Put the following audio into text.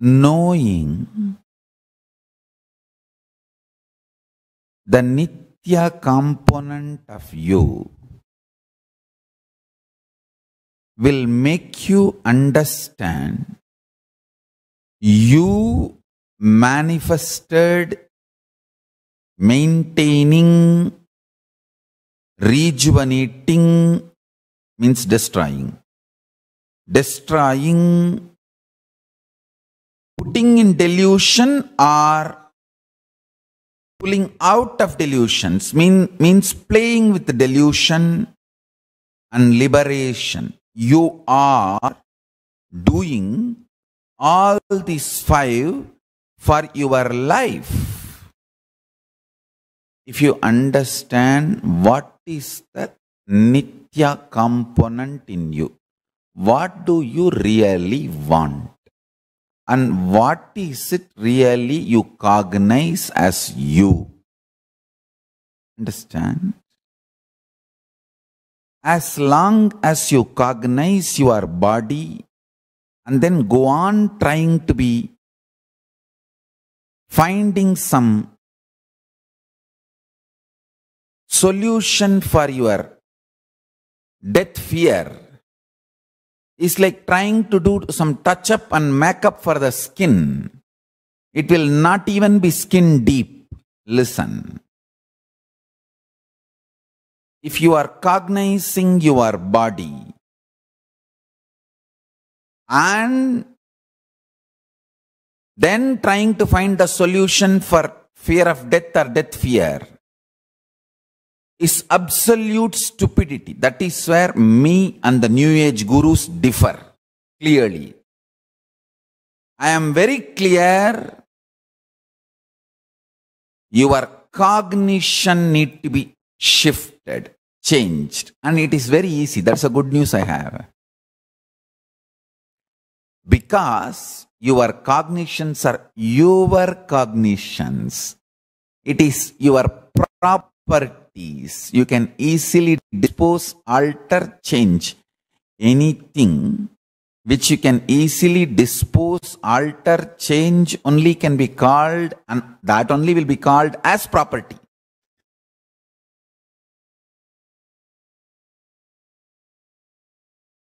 knowing the nitya component of you will make you understand you manifested maintaining rejuvenating means destroying destroying putting in delusion or pulling out of delusions mean, means playing with delusion and liberation. You are doing all these five for your life. If you understand what is the nitya component in you, what do you really want? and what is it really you cognize as you. Understand? As long as you cognize your body and then go on trying to be finding some solution for your death fear is like trying to do some touch up and makeup for the skin. It will not even be skin deep. Listen. If you are cognizing your body and then trying to find a solution for fear of death or death fear, is absolute stupidity. That is where me and the New Age gurus differ clearly. I am very clear. Your cognition need to be shifted, changed. And it is very easy. That's a good news I have. Because your cognitions are your cognitions. It is your property these, you can easily dispose, alter, change anything which you can easily dispose, alter, change only can be called, and that only will be called as property.